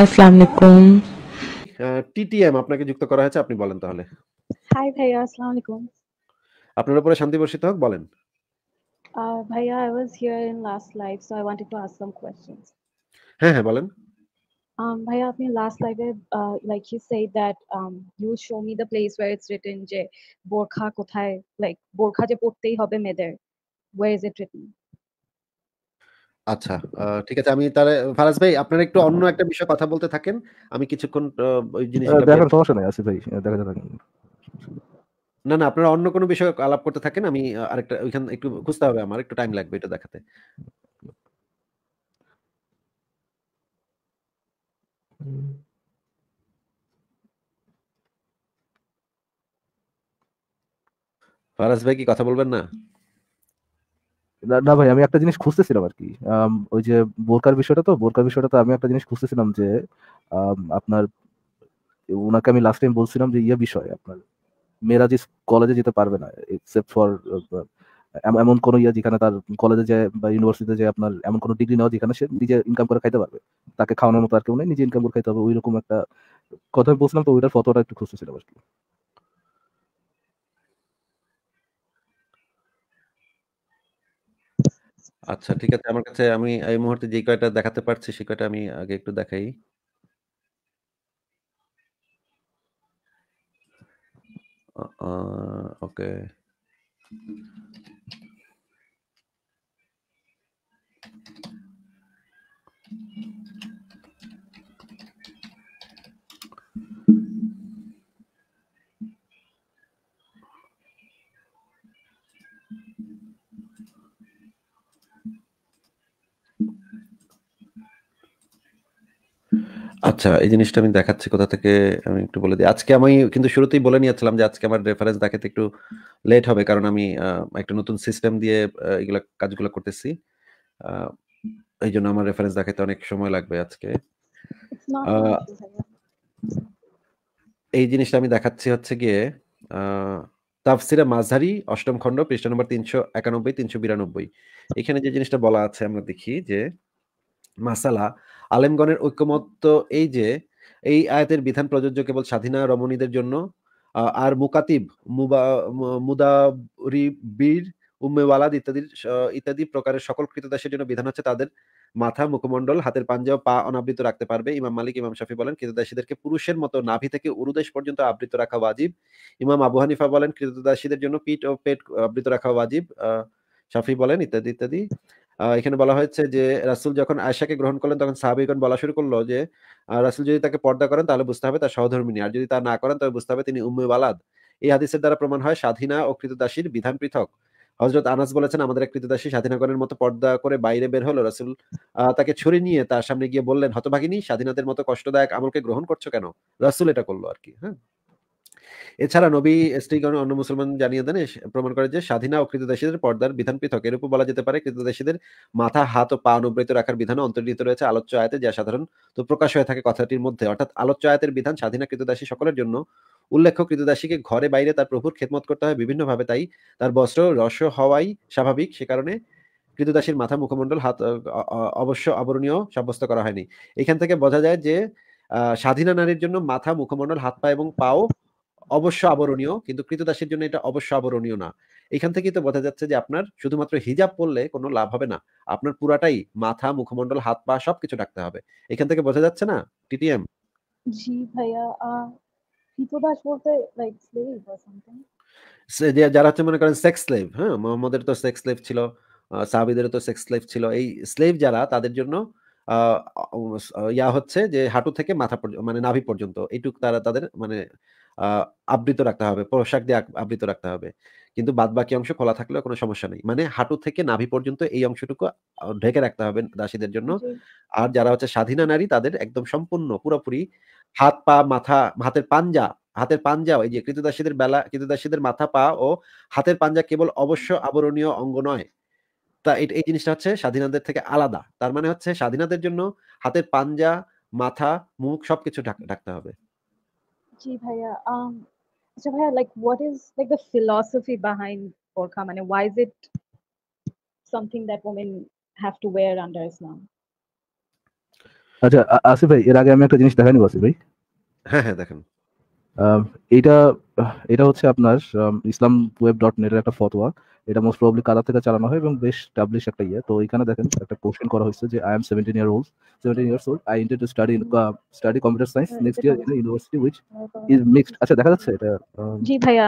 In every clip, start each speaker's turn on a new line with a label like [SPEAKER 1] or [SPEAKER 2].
[SPEAKER 1] আসসালামু আলাইকুম টিটিএম আপনাকে যুক্ত করা হয়েছে আপনি বলেন তাহলে
[SPEAKER 2] হাই ভাইয়া আসসালামু আলাইকুম
[SPEAKER 1] আপনার উপরে শান্তি বর্ষিত হোক বলেন
[SPEAKER 2] ভাইয়া I was here in last live so I wanted to ask some questions হ্যাঁ হ্যাঁ বলেন um ভাইয়া আপনি লাস্ট লাইভে like you say that um you show me the place where it's written যে বোরখা কোথায় লাইক বোরখা যে পড়তেই হবে মেয়েদের where is it written
[SPEAKER 3] আচ্ছা
[SPEAKER 1] ঠিক আছে আমি তাহলে ফারাজ ভাই আপনারা একটু অন্য একটা বিষয়ে কথা বলতে থাকেন আমি কিছুক্ষণ ওই জিনিসটা দেখার
[SPEAKER 3] সমস্যা নাই ভাই দেখা যাবে না
[SPEAKER 1] না আপনারা অন্য কোনো বিষয়ে আলাপ করতে থাকেন আমি আরেকটা ওইখান একটু খুঁজতে হবে আমার একটু টাইম লাগবে এটা দেখাতে ফারাজ ভাই কি কথা বলবেন না
[SPEAKER 3] না ভাই আমি একটা জিনিস খুঁজতেছিলাম আর কি ওই যে বোরকার বিষয়টা তো বোরকার বিষয়টা তো আমি একটা জিনিস খুঁজতেছিলাম যে আপনার ওনাকে আমি লাস্ট টাইম বলছিলাম যে ইয়ে বিষয় আপনার মেয়েরা যে কলেজে যেতে পারবে না এক্সেপ্ট ফর এমন কোনো ইয়ে যেখানে তার কলেজে যায় বা ইউনিভার্সিটিতে যে আপনার এমন কোনো ডিগ্রি নেওয়া যেখানে সে নিজে ইনকাম করে খাইতে পারবে তাকে খাওয়ানোর মতো আর কেউ নেই নিজে ইনকাম করে খাইতে হবে ওইরকম একটা কথা বলছিলাম তো ওইটার ফটোটা একটু খুঁজতেছিলাম আর কি
[SPEAKER 1] আচ্ছা ঠিক আছে। আমার কাছে আমি এই মুহূর্তে যে কয়টা দেখাতে পারছি সে কয়টা আমি আগে একটু দেখাই। ওকে। আচ্ছা এই জিনিসটা আমি দেখাচ্ছি কোথা থেকে আমি একটু বলে দিই আজকে আমি কিন্তু শুরুতেই বলে নিয়েছিলাম যে আজকে আমার রেফারেন্স দেখাতে একটু লেট হবে কারণ আমি একটা নতুন সিস্টেম দিয়ে এগুলো কাজগুলো করতেছি এই জন্য আমার রেফারেন্স দেখাতে অনেক সময় লাগবে আজকে এই জিনিসটা আমি দেখাচ্ছি হচ্ছে গিয়ে তাফসিরা মাঝারি অষ্টম খণ্ড পৃষ্ঠা নম্বর তিনশো একানব্বই তিনশো বিরানব্বই এখানে যে জিনিসটা বলা আছে আমরা দেখি যে মাসালা আলেমগণের ঐক্যমত এই যে এই আয়াতের বিধান প্রযোজ্য কেবল স্বাধীনা রমণীদের জন্য আর মুকাতিব মুদাবির উম্মেওয়ালাদ ইত্যাদির ইত্যাদি প্রকারের সকল কৃতদাসের জন্য বিধান হচ্ছে তাদের মাথা মুখমণ্ডল হাতের পাঞ্জা পা অনাবৃত রাখতে পারবে ইমাম মালিক ইমাম শাফি বলেন কৃতদাসীদেরকে পুরুষের মতো নাভি থেকে উরুদেশ পর্যন্ত আবৃত রাখা ওয়াজিব ইমাম আবু হানিফা বলেন কৃতদাসীদের জন্য পিঠ ও পেট আবৃত রাখা ওয়াজিব শাফি বলেন ইত্যাদি ইত্যাদি এখানে বলা হয়েছে যে রাসুল যখন আয়সাকে গ্রহণ করলেন তখন সাহাবিগণ বলা শুরু করলো যে রাসুল যদি তাকে পর্দা করেন তাহলে বুঝতে হবে তার সহধর্মিনী আর যদি তা না করেন তবে বুঝতে হবে তিনি উম্মে বালাদ এই হাদিসের দ্বারা প্রমাণ হয় স্বাধীনা ও কৃতদাসীর বিধান পৃথক হজরত আনাস বলেছেন আমাদের এক কৃতদাসী স্বাধীনগরের মতো পর্দা করে বাইরে বের হলো রাসুল তাকে ছুরি নিয়ে তার সামনে গিয়ে বললেন হতভাগিনী স্বাধীনতার মতো কষ্টদায়ক আমলকে গ্রহণ করছো কেন রাসুল এটা করলো আর কি হ্যাঁ এছাড়া নবী স্ত্রীগণ অন্য মুসলমান জানিয়ে দেন প্রমাণ করে যে স্বাধীনা ও কৃতদাসীদের পর্দার বিধান পৃথক এরূপ বলা যেতে পারে কৃতদাসীদের মাথা হাত ও পা অনুবৃত রাখার বিধান অন্তর্নিহিত রয়েছে আলোচ্য আয়তে যা তো প্রকাশ হয়ে থাকে কথাটির মধ্যে অর্থাৎ আলোচ্য আয়তের বিধান স্বাধীনা কৃতদাসী সকলের জন্য উল্লেখ্য কৃতদাসীকে ঘরে বাইরে তার প্রভুর খেদমত করতে হয় বিভিন্নভাবে তাই তার বস্ত্র রস হওয়াই স্বাভাবিক সে কারণে কৃতদাসীর মাথা মুখমণ্ডল হাত অবশ্য অবরণীয় সাব্যস্ত করা হয়নি এখান থেকে বোঝা যায় যে স্বাধীনা নারীর জন্য মাথা মুখমণ্ডল হাত পা এবং পাও অবশ্য আবরণীয় কিন্তু কৃতদাসের জন্য এটা অবশ্য আবরণীয় না এখান থেকে তো বোঝা যাচ্ছে যে আপনার শুধুমাত্র হিজাব পড়লে কোনো লাভ হবে না আপনার পুরাটাই মাথা মুখমন্ডল হাত পা সবকিছু ডাকতে হবে এখান থেকে বোঝা যাচ্ছে না টিটিএম
[SPEAKER 2] জি ভাইয়া কৃতদাস বলতে লাইক স্লেভ বা সামথিং
[SPEAKER 1] যারা হচ্ছে মনে করেন সেক্স স্লেভ হ্যাঁ মোহাম্মদের তো সেক্স স্লেভ ছিল সাহাবিদের তো সেক্স স্লেভ ছিল এই স্লেভ যারা তাদের জন্য ইয়া হচ্ছে যে হাঁটু থেকে মাথা মানে নাভি পর্যন্ত এইটুক তারা তাদের মানে আবৃত রাখতে হবে পোশাক দিয়ে আবৃত রাখতে হবে কিন্তু বাদ বাকি অংশ খোলা থাকলেও কোনো সমস্যা নেই মানে হাঁটু থেকে নাভি পর্যন্ত এই অংশটুকু ঢেকে রাখতে হবে দাসীদের জন্য আর যারা হচ্ছে স্বাধীনা নারী তাদের একদম সম্পূর্ণ পুরোপুরি হাত পা মাথা হাতের পাঞ্জা হাতের পাঞ্জা এই যে কৃতদাসীদের বেলা কৃতদাসীদের মাথা পা ও হাতের পাঞ্জা কেবল অবশ্য আবরণীয় অঙ্গ নয় তা এই জিনিসটা হচ্ছে স্বাধীনাদের থেকে আলাদা তার মানে হচ্ছে স্বাধীনাদের জন্য হাতের পাঞ্জা মাথা মুখ সবকিছু ঢাকতে হবে
[SPEAKER 2] জি ভাইয়া um আচ্ছা ভাইয়া like what is like the philosophy behind burqa মানে why is it something that women have to wear under Islam
[SPEAKER 3] আচ্ছা আসিফ ভাই এর আগে আমি একটা জিনিস দেখাইনি আসিফ ভাই হ্যাঁ হ্যাঁ দেখেন Um, এটা এটা হচ্ছে আপনার ইসলাম ওয়েব ডট নেট এর একটা ফতোয়া এটা মোস্ট প্রবলি কাতার থেকে চালানো হয় এবং বেশ টাবলিশ একটা ইয়ে তো এখানে দেখেন একটা কোশ্চেন করা হয়েছে যে I am seventeen year old seventeen years old I intend to study study computer science next year in university which is mixed আচ্ছা দেখা যাচ্ছে এটা um, জি
[SPEAKER 2] ভাইয়া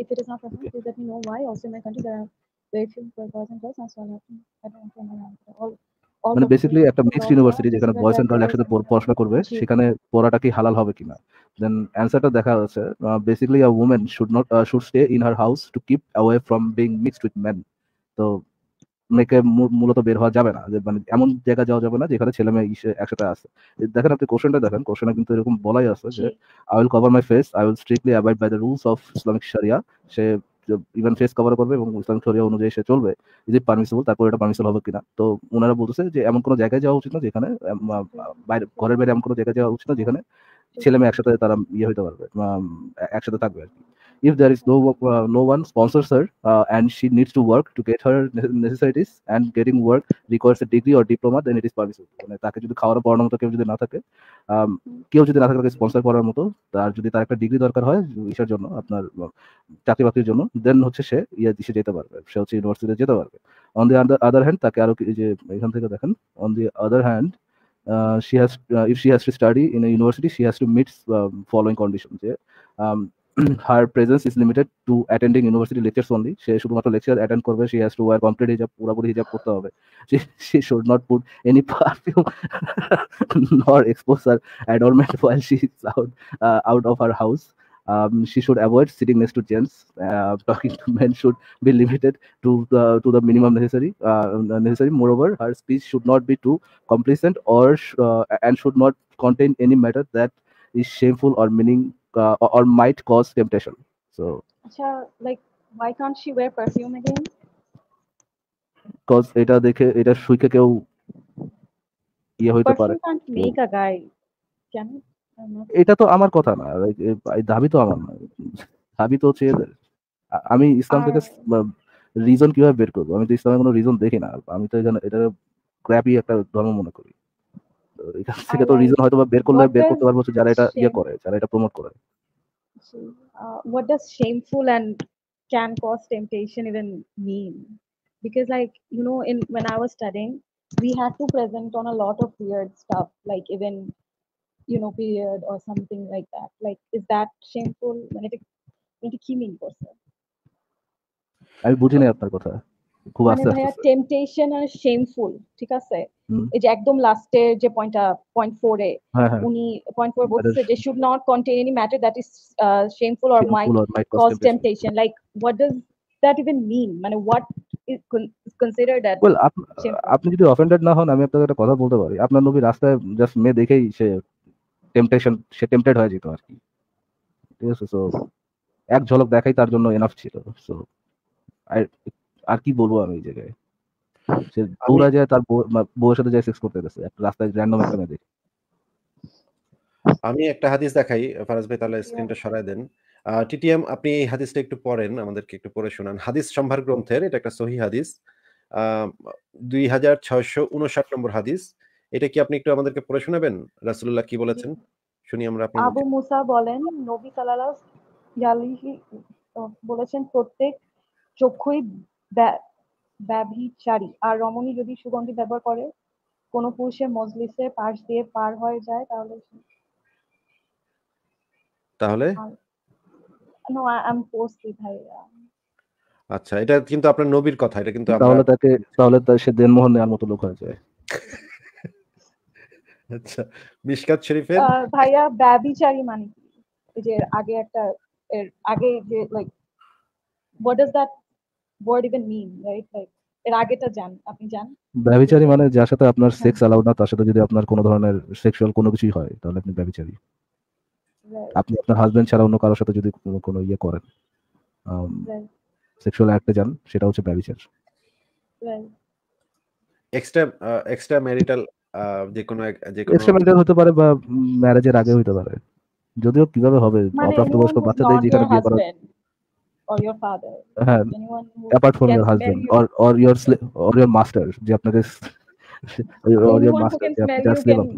[SPEAKER 2] if it is not possible, please let me know why. Also, in my country, there are very few girls and girls, and so I don't মানে basically একটা mixed university যেখানে বয়স এন্ড গার্ল একসাথে
[SPEAKER 3] পড়াশোনা করবে সেখানে পড়াটা কি হালাল হবে কিনা দেন অ্যান্সারটা দেখা যাচ্ছে basically a women should not should stay in her house to keep away from being mixed with man তো মেয়েকে মূলত বের হওয়া যাবে না যে মানে এমন জায়গা যাওয়া যাবে না যেখানে ছেলে মেয়ে একসাথে আসে দেখেন আপনি কোশ্চেনটা দেখেন কোশ্চেনে কিন্তু এরকম বলাই আছে যে I will cover my face I will strictly abide by the rules of Islamic sharia say even face cover করবে এবং ইসলাম শরিয়া অনুযায়ী সে চলবে যদি পারমিশন তারপর এটা পারমিশন হবে কিনা তো ওনারা বলতেছে যে এমন কোনো জায়গায় যাওয়া উচিত না যেখানে বাইরে ঘরের বাইরে এমন কোনো জায়গায় যাওয়া উচিত না যেখানে ছেলে মেয়ে একসাথে তারা ইয়ে হইতে পারবে একসাথে থাকবে আর কি if there is no uh, no one sponsors her uh, and she needs to work to get her necessities and getting work requires a degree or diploma then it is permissible মানে তাকে যদি খাওয়ার পড়ানোর মতো কেউ যদি না থাকে she has uh, if she has to study in a university she has to meet um, following conditions yeah? um, her presence is limited to attending university lectures only She should not lecture attend. করবে she has to wear complete hijab পুরোপুরি হিজাব করতে she she should not put any perfume nor expose her adornment while she is out uh, out of her house um, she should avoid sitting next to gents. Uh, talking to men should be limited to the to the minimum necessary. Uh, necessary. Moreover, her speech should not be too complacent or sh- uh, and should not contain any matter that is shameful or meaning uh, or, or might cause temptation. So,
[SPEAKER 2] Achha, আচ্ছা, like, why can't she wear perfume again?
[SPEAKER 3] Because এটা দেখে এটা শুইকে কেউ ইয়ে হইতে পারে
[SPEAKER 2] can't make a guy can
[SPEAKER 3] এটা তো আমার কথা না দাবি তো আমার না দাবি তো হচ্ছে এদের আমি ইসলাম থেকে রিজন কিভাবে বের করবো আমি তো ইসলামের কোনো রিজন দেখি না আমি তো এখানে এটা ক্র্যাপই একটা ধর্ম মনে করি এখান থেকে তো রিজন হয়তো বের করলে বের করতে পারবো যারা এটা ইয়ে করে যারা এটা প্রমোট করে
[SPEAKER 2] what does shameful and can cause temptation even mean because like you know in when i was studying we had to present on a lot of weird stuff like even you know period or something like that like is that shameful মানে এটা কি mean করছে
[SPEAKER 3] আমি বুঝিনি আপনার কথা খুব মানে আস্তে ভাইয়া
[SPEAKER 2] টেম্পটেশন আর শেমফুল ঠিক আছে এই যে একদম লাস্টে যে পয়েন্টটা পয়েন্ট ফোর এ হ্যাঁ, হ্যাঁ। উনি পয়েন্ট ফোর বলছে যে should not contain any matter that is shameful or may cause temptation like what does that even mean মানে হোয়াট
[SPEAKER 3] আপনি যদি অফেন্ডেড না হন আমি আপনাকে একটা কথা বলতে পারি আপনার নবী রাস্তায় জাস্ট মেয়ে দেখেই সে টেম্পটেশন সে টেম্পটেড হয়ে যেত আর কি ঠিক আছে সো এক ঝলক দেখাই তার জন্য এনাফ ছিল সো আর কি বলবো আমি এই জায়গায় সে দৌড়া যায় তার বউয়ের সাথে যায় সেক্স করতে গেছে একটা রাস্তায় র্যান্ডম একটা মেয়ে
[SPEAKER 1] আমি একটা হাদিস দেখাই ফারাজ ভাই তাহলে স্ক্রিনটা সরাই দেন টিটিএম আপনি এই হাদিসটা একটু পড়েন আমাদেরকে একটু পড়ে শোনান হাদিস সম্ভার গ্রন্থের এটা একটা সহি হাদিস দুই হাজার ছয়শো উনষাট নম্বর হাদিস এটা কি আপনি একটু আমাদেরকে পড়ে শোনাবেন রাসুল্লাহ কি বলেছেন শুনি আমরা আবু
[SPEAKER 2] মুসা বলেন নবী সাল্লাল্লাহু আলাইহি বলেছেন প্রত্যেক চক্ষুই ব্যভিচারী আর রমণী যদি সুগন্ধি ব্যবহার করে কোনো পুরুষের মজলিসে পাশ দিয়ে পার হয়ে যায় তাহলে তাহলে নো আই এম পোস্টি ভাই
[SPEAKER 1] আচ্ছা এটা কিন্তু আপনার নবীর কথা এটা কিন্তু তাহলে
[SPEAKER 3] তাকে তাহলে তার সে দেনমোহন নেওয়ার মতো লোক হয়ে যায় আচ্ছা মিশকাত শরীফের
[SPEAKER 2] ভাইয়া ব্যভিচারী মানে কি যে আগে একটা এর আগে যে like what is that word even mean right like এর আগেটা জান আপনি জান
[SPEAKER 3] ব্যভিচারী মানে যার সাথে আপনার সেক্স অ্যালাউড না তার সাথে যদি আপনার কোনো ধরনের সেক্সুয়াল কোনো কিছুই হয় তাহলে আপনি ব্যভিচারী আপনি আপনার হাজবেন্ড ছাড়া অন্য কারোর সাথে যদি কোনো ইয়ে করেন সেক্সুয়াল অ্যাক্টে যান সেটা হচ্ছে ব্যভিচার
[SPEAKER 1] এক্সট্রা এক্সট্রা ম্যারিটাল যে কোনো যে কোনো এক্সট্রা ম্যারিটাল হতে পারে
[SPEAKER 3] বা ম্যারেজের আগে হতে পারে যদিও কিভাবে হবে মানে অপ্রাপ্তবয়স্ক বাচ্চাদের যেখানে বিয়ে করা
[SPEAKER 2] or your father হ্যাঁ apart from your husband you. or
[SPEAKER 3] or your or your master যে আপনাদের or your master যে আপনাদের slave আপনি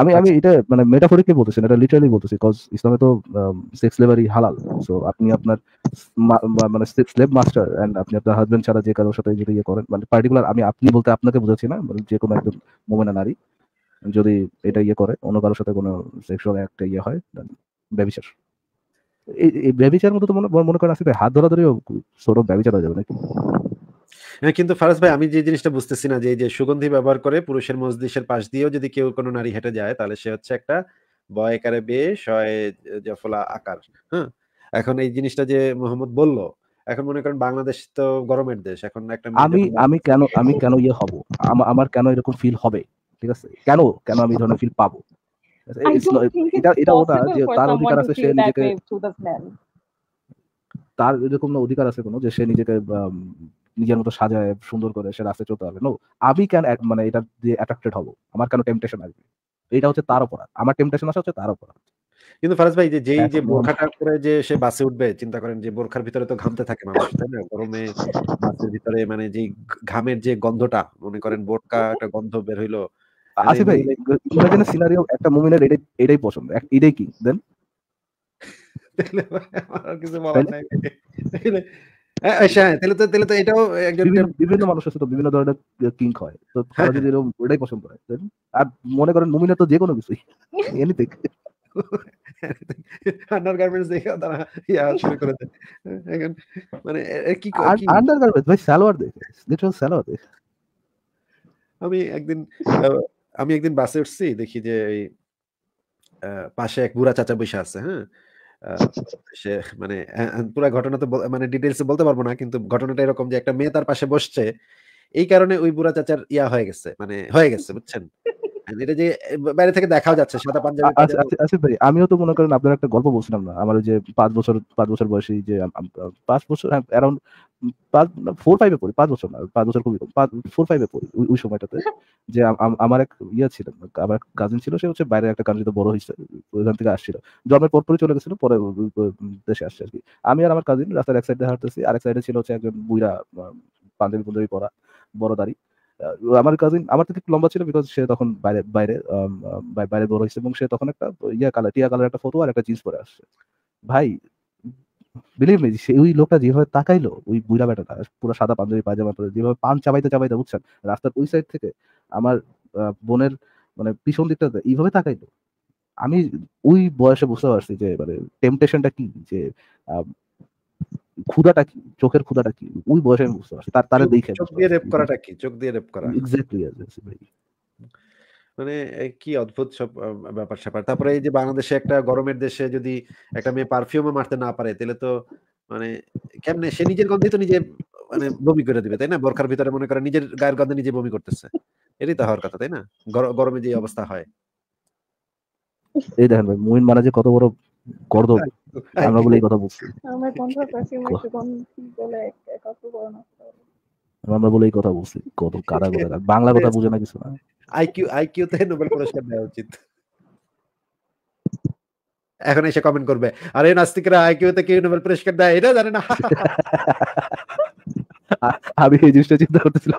[SPEAKER 3] আমি আমি আচ্ছা। এটা মানে মেটাফোরিকলি বলতেছি এটা লিটারালি বলতেছি কজ ইসলামে তো সেক্স লেবারি হালাল সো আপনি আপনার মানে স্লেভ মাস্টার এন্ড আপনি আপনার হাজবেন্ড ছাড়া যে কারোর সাথে যদি ইয়ে করেন মানে পার্টিকুলার আমি আপনি বলতে আপনাকে বুঝাচ্ছি না মানে যে কোনো একজন মোমেনা নারী যদি এটা ইয়ে করে অন্য কারোর সাথে কোনো সেক্সুয়াল একটা ইয়ে হয় ব্যবচার এই ব্যবচার মতো তো মনে করেন আসলে হাত ধরাধরিও সৌরভ ব্যবচার হয়ে যাবে নাকি
[SPEAKER 1] হ্যাঁ, কিন্তু ফারাজ ভাই আমি যে জিনিসটা বুঝতেছি না যে যে সুগন্ধি ব্যবহার করে পুরুষের মসজিদের পাশ দিয়েও যদি কেউ কোনো নারী হেঁটে যায় তাহলে সে হচ্ছে একটা বয়কারে বে শয়ে জফলা আকার হ্যাঁ এখন এই জিনিসটা যে মোহাম্মদ বলল এখন মনে করেন বাংলাদেশ তো গরমের দেশ এখন একটা আমি আমি
[SPEAKER 3] কেন আমি কেন ইয়ে হব আমার কেন এরকম ফিল হবে ঠিক আছে কেন কেন আমি ধরনের ফিল পাবো আচ্ছা, এটা যে তার অধিকার আছে সে নিজেকে তার এরকম না অধিকার আছে কোনো যে সে নিজেকে নিজের মতো সাজায় সুন্দর করে সে রাস্তায় চলতে পারবে নো আমি কেন মানে এটা দিয়ে অ্যাট্রাক্টেড আমার কেন টেম্পটেশন আসবে এটা হচ্ছে তার অপরাধ আমার টেম্পটেশন আসা হচ্ছে তার অপরাধ
[SPEAKER 1] কিন্তু ফারাজ ভাই যে যেই যে বোরখাটা যে সে বাসে উঠবে চিন্তা করেন যে বোরখার ভিতরে তো ঘামতে থাকে মানুষ তাই না গরমে বাসের ভিতরে মানে যে ঘামের যে গন্ধটা মনে করেন বোরখা একটা গন্ধ বের হইলো ভাই
[SPEAKER 3] সিনারিও একটা এটাই এটাই পছন্দ এটাই কি দেন
[SPEAKER 1] কিছু বলার নাই
[SPEAKER 3] হ্যাঁ, তাহলে তো তাহলে তো এটাও একজন বিভিন্ন মানুষ আছে তো বিভিন্ন ধরনের কিং হয় তো হ্যাঁ। তারা যদি এরকম ওটাই পছন্দ আর মনে করেন মুমিনা তো যে কোনো কিছুই
[SPEAKER 1] আন্ডার আন্ডারগার্মেন্টস দেখে তারা ইয়া শুরু মানে কি
[SPEAKER 3] আন্ডারগার্মেন্টস ভাই সালোয়ার দেখে লিটারাল সালোয়ার দেখে
[SPEAKER 1] আমি একদিন আমি একদিন বাসে উঠছি দেখি যে এই পাশে এক বুড়া চাচা বসে আছে হ্যাঁ সে মানে পুরো ঘটনা তো মানে ডিটেলস বলতে পারবো না কিন্তু ঘটনাটা এরকম যে একটা মেয়ে তার পাশে বসছে এই কারণে ওই বুড়া চাচার ইয়া হয়ে গেছে মানে হয়ে গেছে বুঝছেন এটা যে বাইরে থেকে দেখাও যাচ্ছে সাদা পাঞ্জাবি আসিফ আচ্ছা, আচ্ছা, আচ্ছা
[SPEAKER 3] ভাই আমিও তো মনে করেন আপনার একটা গল্প বলছিলাম না আমার যে পাঁচ বছর পাঁচ বছর বয়সী যে পাঁচ বছর অ্যারাউন্ড পাঁচ ফোর ফাইভে পড়ি পাঁচ বছর না পাঁচ বছর খুবই পাঁচ ফোর ফাইভে পড়ি ওই সময়টাতে যে আমার এক ইয়ে ছিল আমার কাজিন ছিল সে হচ্ছে বাইরে একটা কান্ট্রিতে বড় হয়েছে ওখান থেকে আসছিল জন্মের পরপরই চলে গেছিল পরে দেশে আসছে আর কি আমি আর আমার কাজিন রাস্তার এক সাইডে হাঁটতেছি আরেক সাইডে ছিল হচ্ছে একজন বুইরা পাঞ্জাবি পুঞ্জাবি পরা বড় দাঁড়িয়ে আমার কাজিন আমার থেকে একটু লম্বা ছিল বিকজ সে তখন বাইরে বাইরে বাইরে বড় হয়েছে এবং সে তখন একটা ইয়া কালার টিয়া কালার একটা ফটো আর একটা জিন্স পরে আসছে ভাই বিলিভ মি সে ওই লোকটা যেভাবে তাকাইলো ওই বুড়া বেটাটা পুরো সাদা পাঞ্জাবি পায়জামা পরে যেভাবে পান চাবাইতে চাবাইতে বুঝছেন রাস্তার ওই সাইড থেকে আমার বোনের মানে পিছন দিকটা এইভাবে তাকাইলো আমি ওই বয়সে বুঝতে পারছি যে মানে টেম্পটেশনটা কি যে ক্ষুদাটা কি চোখের ক্ষুদাটা কি ওই বয়সে আমি বুঝতে পারছি তার তারে দেখে চোখ
[SPEAKER 1] দিয়ে রেপ করাটা কি চোখ দিয়ে রেপ করা
[SPEAKER 3] এক্স্যাক্টলি
[SPEAKER 1] মানে কি অদ্ভুত সব ব্যাপার স্যাপার তারপরে এই যে বাংলাদেশে একটা গরমের দেশে যদি একটা মেয়ে পারফিউমে মারতে না পারে তাহলে তো মানে কেমনে সে নিজের গন্ধে তো নিজে মানে বমি করে দিবে তাই না বরখার ভিতরে মনে করে নিজের গায়ের গন্ধে নিজে বমি করতেছে এটাই তো হওয়ার কথা তাই না গরমে যে অবস্থা হয়
[SPEAKER 3] এই দেখেন ভাই মোহিন মারা যে কত বড় আমরা বলে কথা বলছি আমরা বলে কথা বলছি কত কারা করে বাংলা কথা বুঝে না কিছু না
[SPEAKER 1] আইকিউ আইকিউ তে নোবেল পুরস্কার দেওয়া উচিত এখন এসে কমেন্ট করবে আরে নাস্তিকরা আইকিউ তে কেউ নোবেল পুরস্কার দেয় এটা জানে না
[SPEAKER 3] আমি এই জিনিসটা চিন্তা করতেছিলাম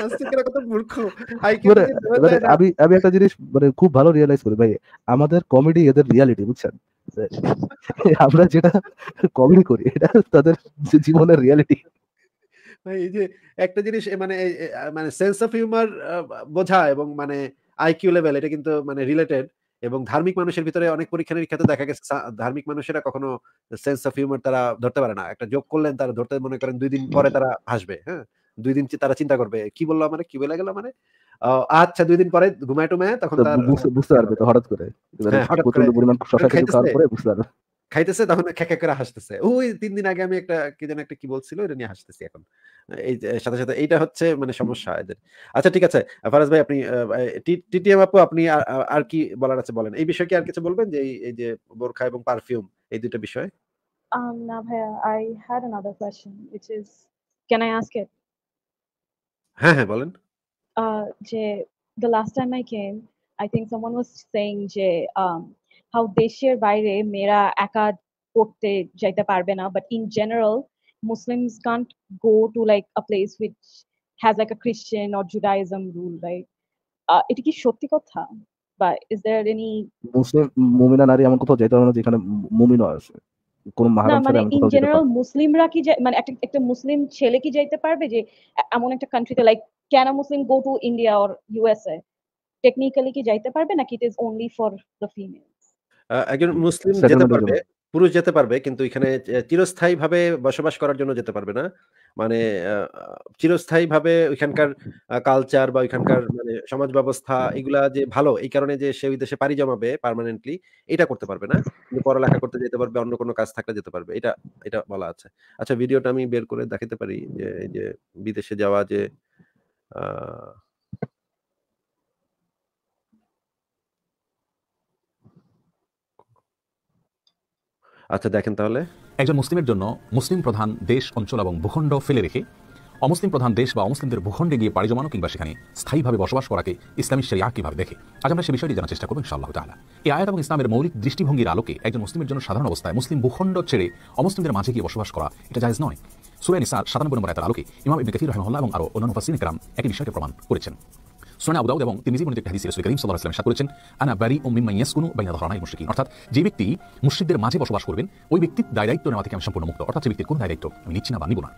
[SPEAKER 1] মানে মানে
[SPEAKER 3] আমি আমি একটা জিনিস মানে খুব ভালো রিয়ালাইজ করি ভাই আমাদের কমেডি এদের রিয়ালিটি বুঝছেন আমরা যেটা কমেডি করি এটা তাদের জীবনের রিয়ালিটি ভাই
[SPEAKER 1] এই যে একটা জিনিস মানে মানে সেন্স অফ হিউমার বোঝা এবং মানে আইকিউ লেভেল এটা কিন্তু মানে রিলেটেড এবং ধার্মিক মানুষের ভিতরে অনেক পরীক্ষা নিরীক্ষাতে দেখা গেছে ধার্মিক মানুষেরা কখনো সেন্স অফ হিউমার তারা ধরতে পারে না একটা যোগ করলেন তারা ধরতে মনে করেন দুই দিন পরে তারা হাসবে হ্যাঁ দুই দিন তারা চিন্তা করবে কি বললো মানে কি বলে গেল মানে আচ্ছা দুই দিন পরে ঘুমায় টুমায় তখন
[SPEAKER 3] বুঝতে পারবে তো হঠাৎ করে মানে হ্যাঁ,
[SPEAKER 1] খাইতেছে তখন খেকে করে হাসতেছে ওই তিন দিন আগে আমি একটা কি যেন একটা কি বলছিল এটা নিয়ে হাসতেছি এখন এই সাথে সাথে এইটা হচ্ছে মানে সমস্যা এদের আচ্ছা ঠিক আছে ফারাজ ভাই আপনি টিটিএম আপু আপনি আর কি বলার আছে বলেন এই বিষয়ে কি আর কিছু বলবেন যে এই যে বোরখা এবং পারফিউম এই দুটো বিষয়
[SPEAKER 2] না Nabhaya, I had another question, which is can I ask it হ্যাঁ, হ্যাঁ, বলেন। আ যে the last time I came, I think someone was saying যে um, how দেশের বাইরে মেয়েরা একা পড়তে যাইতে পারবে না। But in general, Muslims can't go to like a place which has like a Christian or Judaism rule, right? আহ এটা কি সত্যি কথা? বা is there any
[SPEAKER 3] মুসলিম মুমিনা নারী এমন কোথাও যাইতে পারবে না যেখানে মুমিনও আছে। কোন মানে ইন জেনারেল
[SPEAKER 2] মুসলিমরা কি মানে একটা একটা মুসলিম ছেলে কি যাইতে পারবে যে এমন একটা কান্ট্রিতে like can a Muslim go to India or USA technically কি যাইতে পারবে নাকি it is only for the females
[SPEAKER 1] একজন মুসলিম যেতে পারবে পুরুষ যেতে পারবে কিন্তু এখানে ভাবে বসবাস করার জন্য যেতে পারবে না মানে ভাবে ওইখানকার কালচার বা ওইখানকার মানে সমাজ ব্যবস্থা এগুলা যে ভালো এই কারণে যে সে ওই দেশে পাড়ি জমাবে পার্মানেন্টলি এটা করতে পারবে না কিন্তু পড়ালেখা করতে যেতে পারবে অন্য কোনো কাজ থাকলে যেতে পারবে এটা এটা বলা আছে আচ্ছা ভিডিওটা আমি বের করে দেখাতে পারি যে বিদেশে যাওয়া যে আহ
[SPEAKER 3] আচ্ছা দেখেন তাহলে একজন মুসলিমের জন্য মুসলিম প্রধান দেশ অঞ্চল এবং ভূখণ্ড ফেলে রেখে অমুসলিম প্রধান দেশ বা অমুসলিমদের ভূখণ্ডে গিয়ে পাড়ি জমানো কিংবা সেখানে স্থায়ীভাবে বসবাস করাকে ইসলামী শরিয়া কীভাবে দেখে আজ আমরা সে বিষয়টি জানার চেষ্টা করবো ইনশাল্লাহ তালা এই আয়াত এবং ইসলামের মৌলিক দৃষ্টিভঙ্গির আলোকে একজন মুসলিমের জন্য সাধারণ অবস্থায় মুসলিম ভূখণ্ড ছেড়ে অমুসলিমদের মাঝে গিয়ে বসবাস করা এটা জায়জ নয় সুরেন ইসার সাতানব্বই নম্বর আয়াতের আলোকে ইমাম ইবনে কাসির রহমাল্লাহ এবং আরও অন্যান্য ফাসিন একরাম একই বিষয়কে প্রমাণ করেছেন সোনা এবং বর্ণিত একটি হাদিস করিম করেছেন আনা বারি ইয়াসকুনু বাইনা মুশরিকিন অর্থাৎ যে ব্যক্তি মুশরিকদের মাঝে বসবাস করবেন ওই ব্যক্তির দায়িত্ব নেওয়া থেকে আমি সম্পূর্ণ মুক্ত অর্থাৎ ব্যক্তির কোন দায়িত্ব আমি নিচ্ছি না বা নিব না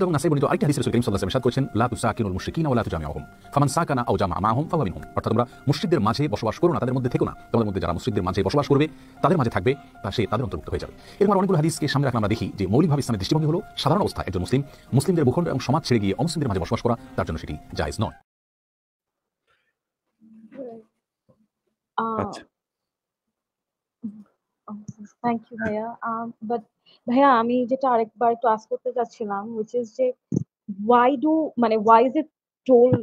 [SPEAKER 3] এবং নাসাই বর্ণিত আরেকটি হাদিস করিম করেছেন লা তুসাকিনুল মুশরিকিন ওয়া লা তুজামিউহুম ফামান সাকানা আও জামা মাহুম মিনহুম অর্থাৎ তোমরা মুশরিকদের মাঝে বসবাস করো না তাদের মধ্যে থেকো না তোমাদের মধ্যে যারা মুশরিকদের মাঝে বসবাস করবে তাদের মাঝে থাকবে তা সে তাদের অন্তর্ভুক্ত হয়ে যাবে এরকম অনেকগুলো হাদিসকে সামনে রাখলে আমরা দেখি যে মৌলিকভাবে ইসলামের দৃষ্টিভঙ্গি হলো সাধারণ অবস্থা একজন মুসলিম মুসলিমদের ভূখণ্ড এবং সমাজ ছেড়ে গিয়ে অমুসলিমদের মাঝে বসবাস করা তার জন্য সেটি জায়জ নয়
[SPEAKER 2] আহ থ্যাংক ইউ ভাইয়া। ভাইয়া আমি যেটা আরেকবার একটু ask which is why do মানে why is it told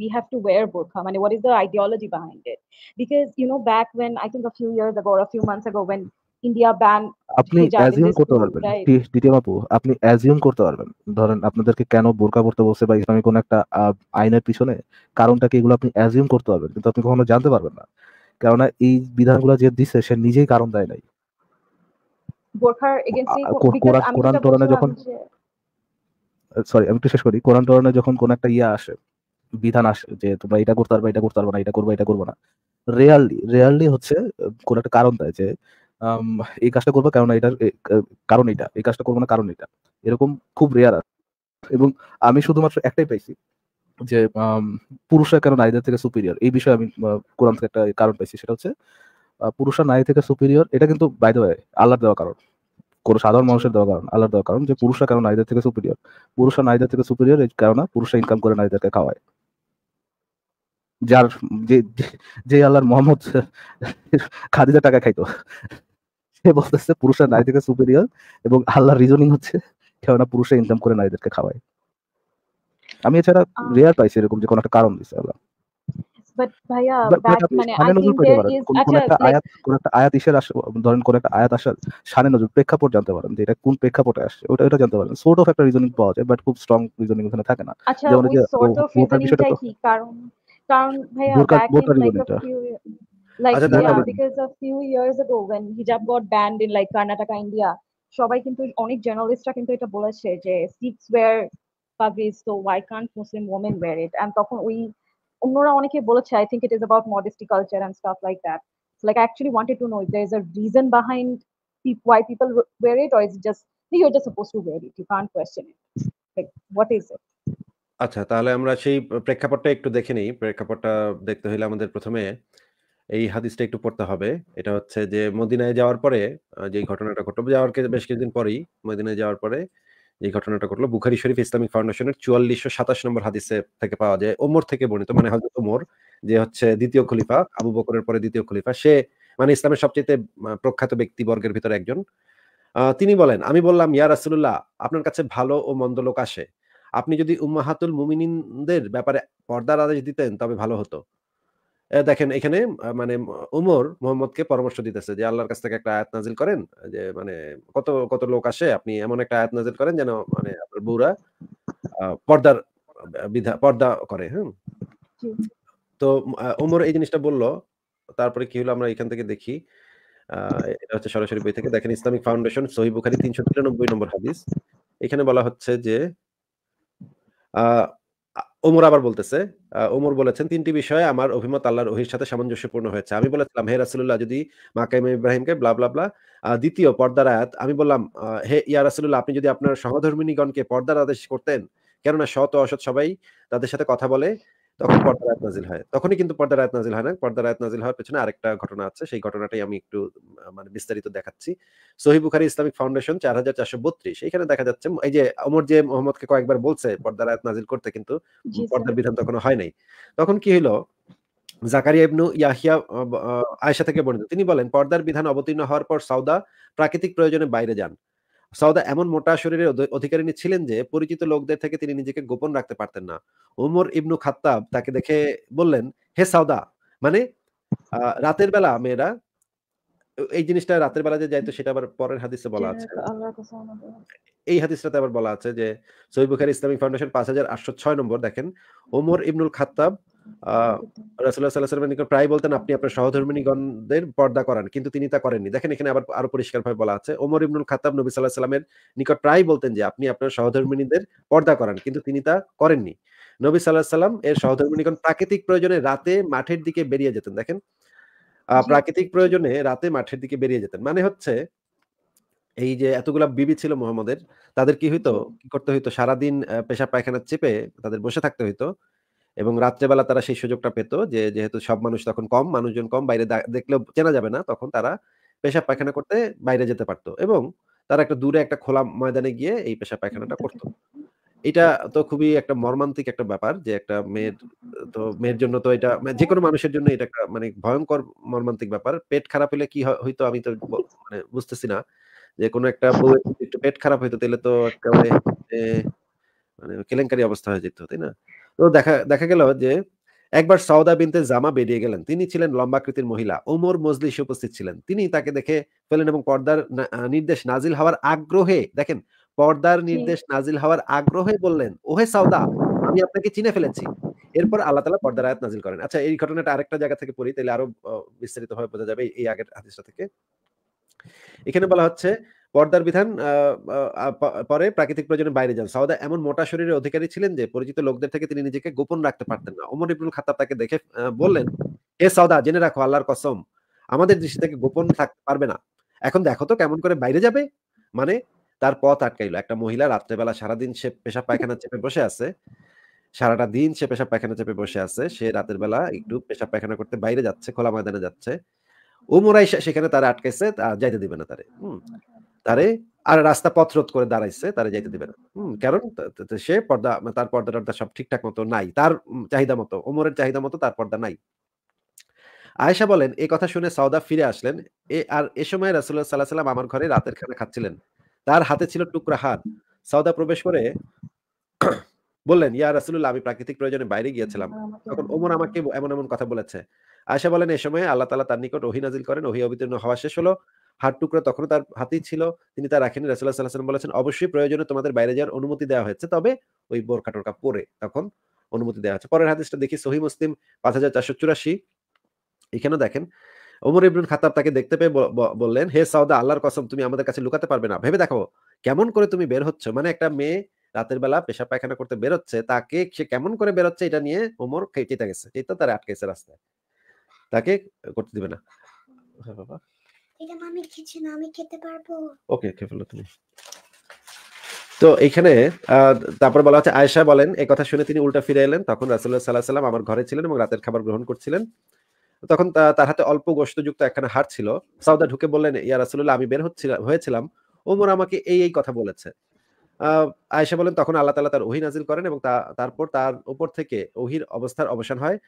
[SPEAKER 2] we have to wear burqa? মানে what is the ideology behind it? Because you know back when I think a few years ago or a few months ago when
[SPEAKER 3] আপনি করতে পারবেন আপনি করতে পারবেন ধরেন আপনাদেরকে কেন বোরকা পড়তে বসে বা ইসলামী কোন একটা আইনের পিছনে কারণটা কি এগুলো আপনি করতে পারবেন কিন্তু আপনি কখনো জানতে পারবেন না কেননা এই বিধানগুলো যে দিচ্ছে সে নিজেই কারণ দেয় নাই
[SPEAKER 2] কোরআন টোরানে যখন
[SPEAKER 3] সরি আমি একটু শেষ করি কোরআন টোরানে যখন কোন একটা ইয়া আসে বিধান আসে যে তোমরা এটা করতে পারবে এটা করতে পারবে না এটা করবো এটা করবো না রেয়ারলি রেয়ারলি হচ্ছে কোন একটা কারণ দেয় যে এই কাজটা করবো কেননা এটা কারণ এটা এই কাজটা করবো না কারণ এটা এরকম খুব রেয়ার এবং আমি শুধুমাত্র একটাই পাইছি যে পুরুষরা কেন নারীদের থেকে সুপিরিয়র এই বিষয়ে আমি কোরআন থেকে একটা কারণ পাইছি সেটা হচ্ছে পুরুষরা নারী থেকে সুপিরিয়র এটা কিন্তু বাইদে আল্লাহ আল্লাহর দেওয়া কারণ কোনো সাধারণ মানুষের দেওয়া কারণ আল্লাহর দেওয়া কারণ যে পুরুষরা কেন নারীদের থেকে সুপিরিয়র পুরুষরা নারীদের থেকে সুপিরিয়র এই কারণে পুরুষরা ইনকাম করে নারীদেরকে খাওয়ায় যার যে যে আল্লাহর মোহাম্মদ খাদিজা টাকা খাইতো সে বলতেছে পুরুষরা নারী থেকে সুপিরিয়র এবং আল্লাহর রিজনিং হচ্ছে কেননা পুরুষরা ইনকাম করে নারীদেরকে খাওয়ায় আমি এছাড়া রেয়ার পাইছি এরকম যে কোনো একটা কারণ দিছে আল্লাহ
[SPEAKER 2] বাট ভাইয়া মানে আই देयर ইজ একটা আয়াত
[SPEAKER 3] কোন একটা আয়াত ইসের ধরেন কোন একটা আয়াত আসার সানে নজর প্রেক্ষাপট জানতে পারেন যে এটা কোন প্রেক্ষাপটে আসে ওটা জানতে পারেন সর্ট অফ একটা রিজনিং পাওয়া যায় বাট খুব স্ট্রং রিজনিং ওখানে থাকে না আচ্ছা, যেমন যে সর্ট অফ রিজনিংটা কি
[SPEAKER 2] কারণ কারণ ভাইয়া ব্যাক ইন লাইক সবাই কিন্তু অনেক জার্নালিস্টরা কিন্তু এটা বলেছে যে সিক্স পাগড়িজ তো why can't Muslim women wear it and তখন ওই অন্যরা অনেকে বলেছে I think it is about modesty culture and stuff like that like actually actually wanted to know if there's a reason behind pe- why people wear it, or is it just you're just supposed to wear it? You can't question it. Like, what
[SPEAKER 1] আচ্ছা তাহলে আমরা সেই প্রেক্ষাপটটা একটু দেখে নিই প্রেক্ষাপটটা দেখতে হলে আমাদের প্রথমে এই হাদিসটা একটু পড়তে হবে এটা হচ্ছে যে মদিনায় যাওয়ার পরে যে ঘটনাটা ঘটবে যাওয়ার বেশ কিছুদিন পরেই মদিনায় যাওয়ার পরে এই ঘটনাটা ঘটলো বুখারি শরীফ ইসলামিক ফাউন্ডেশনের চুয়াল্লিশশো সাতাশ নম্বর হাদিসে থেকে পাওয়া যায় ওমর থেকে বর্ণিত মানে হজরত ওমর যে হচ্ছে দ্বিতীয় খলিফা আবু বকরের পরে দ্বিতীয় খলিফা সে মানে ইসলামের সবচেয়ে প্রখ্যাত ব্যক্তিবর্গের ভিতরে একজন তিনি বলেন আমি বললাম ইয়া রাসুল্লাহ আপনার কাছে ভালো ও মন্দ লোক আসে আপনি যদি উম্মাহাতুল মুমিনদের ব্যাপারে পর্দার আদেশ দিতেন তবে ভালো হতো দেখেন এখানে মানে ওমর মোহাম্মদকে পরামর্শ দিতেছে যে আল্লাহর কাছ থেকে একটা আয়াত নাজিল করেন যে মানে কত কত লোক আসে আপনি এমন একটা আয়াত নাজিল করেন যেন মানে আপনার বউরা পর্দার বিধা পর্দা করে হ্যাঁ তো উমর এই জিনিসটা বললো তারপরে কি হলো আমরা এখান থেকে দেখি এটা হচ্ছে সরাসরি বই থেকে দেখেন ইসলামিক ফাউন্ডেশন সহি বুখারি তিনশো তিরানব্বই নম্বর হাদিস এখানে বলা হচ্ছে যে ওমর আবার বলতেছে ওমর বলেছেন তিনটি বিষয়ে আমার অভিমত আল্লাহর ওহির সাথে সামঞ্জস্যপূর্ণ হয়েছে আমি বলেছিলাম হে রাসুল্লাহ যদি মাকাইম ইব্রাহিমকে ব্লা ব্লা ব্লা দ্বিতীয় পর্দার আয়াত আমি বললাম হে ইয়া রাসুল্লাহ আপনি যদি আপনার সহধর্মিনীগণকে পর্দার আদেশ করতেন কেননা সৎ অসৎ সবাই তাদের সাথে কথা বলে তখন পর্দার আয়াত নাজিল হয় তখনই কিন্তু পর্দার আয়াত নাজিল হয় না পর্দার আয়াত নাজিল হওয়ার পেছনে আরেকটা ঘটনা আছে সেই ঘটনাটাই আমি একটু মানে বিস্তারিত দেখাচ্ছি সহি বুখারি ইসলামিক ফাউন্ডেশন চার হাজার চারশো বত্রিশ এখানে দেখা যাচ্ছে এই যে অমর যে মোহাম্মদকে কয়েকবার বলছে পর্দার আয়াত নাজিল করতে কিন্তু পর্দার বিধান তখন হয় নাই তখন কি হলো জাকারিয়া ইবনু ইয়াহিয়া আয়সা থেকে বর্ণিত তিনি বলেন পর্দার বিধান অবতীর্ণ হওয়ার পর সাউদা প্রাকৃতিক প্রয়োজনে বাইরে যান সাউদা এমন মোটা শরীরের অধিকারিণী ছিলেন যে পরিচিত লোকদের থেকে তিনি নিজেকে গোপন রাখতে পারতেন না উমর ইবনু খাত্তাব তাকে দেখে বললেন হে সাউদা মানে রাতের বেলা মেয়েরা এই জিনিসটা রাতের বেলা যে যাইতো সেটা আবার পরের হাদিসে বলা আছে এই হাদিসটাতে আবার বলা আছে যে সহিবুখারি ইসলামিক ফাউন্ডেশন পাঁচ হাজার আটশো ছয় নম্বর দেখেন ওমর ইবনুল খাত্তাব প্রায় বলতেন আপনি আপনার সহধর্মিনীগণদের পর্দা করান কিন্তু তিনি তা করেননি দেখেন এখানে আবার আরো পরিষ্কারভাবে বলা আছে ওমর ইবনুল খাতাব নবী সাল্লাহ সাল্লামের নিকট প্রায় বলতেন যে আপনি আপনার সহধর্মিনীদের পর্দা করান কিন্তু তিনি তা করেননি নবী সাল্লাহ সাল্লাম এর সহধর্মিনীগণ প্রাকৃতিক প্রয়োজনে রাতে মাঠের দিকে বেরিয়ে যেতেন দেখেন প্রাকৃতিক প্রয়োজনে রাতে মাঠের দিকে বেরিয়ে যেতেন মানে হচ্ছে এই যে এতগুলা বিবি ছিল মোহাম্মদের তাদের কি হইতো কি করতে হইতো সারাদিন পেশা পায়খানা চেপে তাদের বসে থাকতে হইতো এবং রাত্রেবেলা তারা সেই সুযোগটা পেত যে যেহেতু সব মানুষ তখন কম মানুষজন কম বাইরে দেখলেও চেনা যাবে না তখন তারা পেশাব পায়খানা করতে বাইরে যেতে পারতো এবং তারা একটা দূরে একটা খোলা ময়দানে গিয়ে এই পেশা পায়খানাটা করত এটা তো খুবই একটা মর্মান্তিক একটা ব্যাপার যে একটা মেয়ের তো মেয়ের জন্য তো এটা মানে যে কোনো মানুষের জন্য এটা একটা মানে ভয়ঙ্কর মর্মান্তিক ব্যাপার পেট খারাপ হলে কি হয়তো আমি তো মানে বুঝতেছি না যে কোনো একটা একটু পেট খারাপ হইতো তাহলে তো একটা মানে, মানে কেলেঙ্কারি অবস্থা হয়ে যেত তাই না তো দেখা দেখা গেল যে একবার সৌদা বিনতে জামা বেরিয়ে গেলেন তিনি ছিলেন লম্বাকৃতির মহিলা ওমর মজলিসে উপস্থিত ছিলেন তিনি তাকে দেখে ফেলেন এবং পর্দার নির্দেশ নাজিল হওয়ার আগ্রহে দেখেন পর্দার নির্দেশ নাজিল হওয়ার আগ্রহে বললেন ওহে সৌদা আমি আপনাকে চিনে ফেলেছি এরপর আল্লাহ তালা পর্দার আয়াত নাজিল করেন আচ্ছা এই ঘটনাটা আরেকটা জায়গা থেকে পড়ি তাহলে আরো বিস্তারিত ভাবে বোঝা যাবে এই আগের হাদিসটা থেকে এখানে বলা হচ্ছে পর্দার বিধান পরে প্রাকৃতিক প্রয়োজনে বাইরে যান সাউদা এমন মোটা শরীরের অধিকারী ছিলেন যে পরিচিত লোকদের থেকে তিনি নিজেকে গোপন রাখতে পারতেন না ওমর ইবনুল খাতাব তাকে দেখে বললেন এ সাউদা জেনে রাখো আল্লাহর কসম আমাদের দৃষ্টি থেকে গোপন থাকতে পারবে না এখন দেখো তো কেমন করে বাইরে যাবে মানে তার পথ আটকাইলো একটা মহিলা রাত্রেবেলা সারাদিন সে পেশাব পায়খানা চেপে বসে আছে সারাটা দিন সে পেশাব পায়খানা চেপে বসে আছে সে রাতের বেলা একটু পেশাব পায়খানা করতে বাইরে যাচ্ছে খোলা ময়দানে যাচ্ছে ও মোরাই সেখানে তারা আটকাইছে যাইতে দিবে না তারে তারে আর রাস্তা পথরোধ করে দাঁড়াইছে তারা যাইতে দেবে না হম কারণ সে পর্দা মানে তার পর্দা টর্দা সব ঠিকঠাক মতো নাই তার চাহিদা মতো ওমরের চাহিদা মতো তার পর্দা নাই আয়েশা বলেন এই কথা শুনে সাউদা ফিরে আসলেন এ আর এ সময় রাসুল্লাহ সাল্লাহ সাল্লাম আমার ঘরে রাতের খানা খাচ্ছিলেন তার হাতে ছিল টুকরা হাত সাউদা প্রবেশ করে বললেন ইয়া রাসুল্লাহ আমি প্রাকৃতিক প্রয়োজনে বাইরে গিয়েছিলাম তখন ওমর আমাকে এমন এমন কথা বলেছে আয়েশা বলেন এ সময় আল্লাহ তালা তার নিকট অহিনাজিল করেন অহি অবতীর্ণ হওয়া শেষ হলো হাত টুকরা তখনও তার হাতেই ছিল তিনি তা রাখেন রাসুল্লাহ সাল্লাহ বলেছেন অবশ্যই প্রয়োজনে তোমাদের বাইরে যাওয়ার অনুমতি দেওয়া হয়েছে তবে ওই বোরখা টোরকা পরে তখন অনুমতি দেওয়া হচ্ছে পরের হাদিসটা দেখি সহি মুসলিম পাঁচ হাজার চারশো চুরাশি এখানে দেখেন ওমর ইবরুল খাতাব তাকে দেখতে পেয়ে বললেন হে সাউদা আল্লাহর কসম তুমি আমাদের কাছে লুকাতে পারবে না ভেবে দেখো কেমন করে তুমি বের হচ্ছে মানে একটা মেয়ে রাতের বেলা পেশা পায়খানা করতে বেরোচ্ছে তাকে সে কেমন করে বেরোচ্ছে এটা নিয়ে ওমর চেতা গেছে চেতা তারা আটকেছে রাস্তায় তাকে করতে দিবে না হ্যাঁ বাবা এটা মামি না আমি খেতে পারবো ওকে খেয়ে ফেলো তুমি তো এখানে তারপর বলা হচ্ছে আয়েশা বলেন এই কথা শুনে তিনি উল্টা ফিরে এলেন তখন আমার ঘরে ছিলেন এবং রাতের খাবার গ্রহণ করছিলেন তখন তার হাতে অল্প গোষ্ঠযুক্ত একখানা হার ছিল সাউদা ঢুকে বললেন ইয়া রাসুল্লাহ আমি বের হচ্ছিলাম হয়েছিলাম ওমর আমাকে এই এই কথা বলেছে আয়েশা বলেন তখন আল্লাহ তালা তার ওহি নাজিল করেন এবং তারপর তার উপর থেকে ওহির অবস্থার অবসান হয়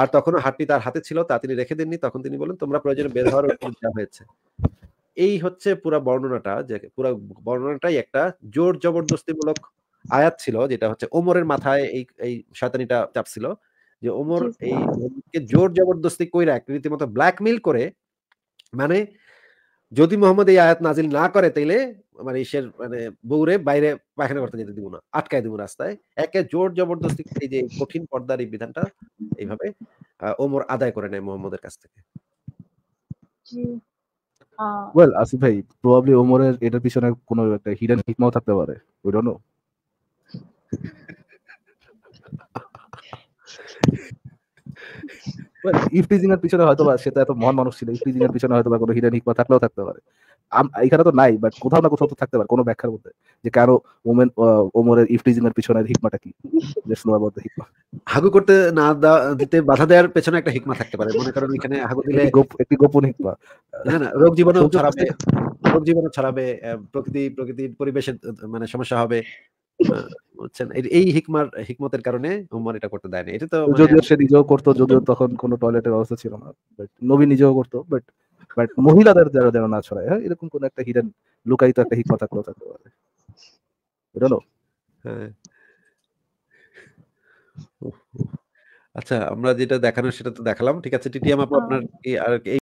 [SPEAKER 1] আর তখনও হাটটি তার হাতে ছিল তা তিনি রেখে দেননি তখন তিনি বলেন তোমরা প্রয়োজনে বের হওয়ার হয়েছে এই হচ্ছে পুরো বর্ণনাটা যে পুরো বর্ণনাটাই একটা জোর জবরদস্তিমূলক আয়াত ছিল যেটা হচ্ছে ওমরের মাথায় এই এই শয়তানিটা চাপছিল যে ওমর এই জোর জবরদস্তি কইরা রীতিমতো ব্ল্যাকমেল করে মানে যদি মোহাম্মদ এই আয়াত নাজিল না করে তাইলে মানে ইসের মানে বউরে বাইরে পায়খানা করতে যেতে দিব না আটকায় দিব রাস্তায় একে জোর জবরদস্তি এই যে কঠিন পর্দার এই বিধানটা এইভাবে ওমর আদায় করে নেয়
[SPEAKER 3] মোহাম্মদের কাছ থেকে ওয়েল আসিফ ভাই প্রবাবলি ওমরের এটার পিছনে কোনো একটা হিডেন হিকমাও থাকতে পারে উই ডোন্ট নো ওয়েল এর পিছনে হয়তো সে তো এত মহান মানুষ ছিল ইফ্রিজিং এর পিছনে হয়তো বা কোনো হিডেন হিকমা থাকলেও থাকতে পারে এখানে তো নাই বাট কোথাও না কোথাও তো থাকতে পারে কোনো ব্যাখ্যার মধ্যে যে কেন ওমেন ওমরের ইফটিজিং এর পিছনের হিকমাটা কি হাগু করতে না দিতে বাধা দেওয়ার
[SPEAKER 1] পেছনে একটা হিকমা থাকতে পারে মনে করেন এখানে হাগু দিলে
[SPEAKER 3] একটি গোপন হিকমা
[SPEAKER 1] না না রোগ জীবাণু ছড়াবে রোগ জীবাণু ছড়াবে প্রকৃতি প্রকৃতির পরিবেশের মানে সমস্যা হবে বুঝছেন এই হিকমার হিকমতের কারণে উমর এটা করতে না এটা তো যদিও মানে সে
[SPEAKER 3] নিজেও করতো যদিও তখন কোনো টয়লেটের অবস্থা ছিল না নবী নিজেও করতো বাট বাট মহিলাদের যারা যেন না ছড়ায় হ্যাঁ এরকম কোন একটা হিডেন লুকায়িত একটা হিট কথা কথা থাকতে পারে
[SPEAKER 1] হ্যাঁ। আচ্ছা আমরা যেটা দেখানো সেটা তো দেখালাম ঠিক আছে টিটিএম হ্যাঁ। আপনার আর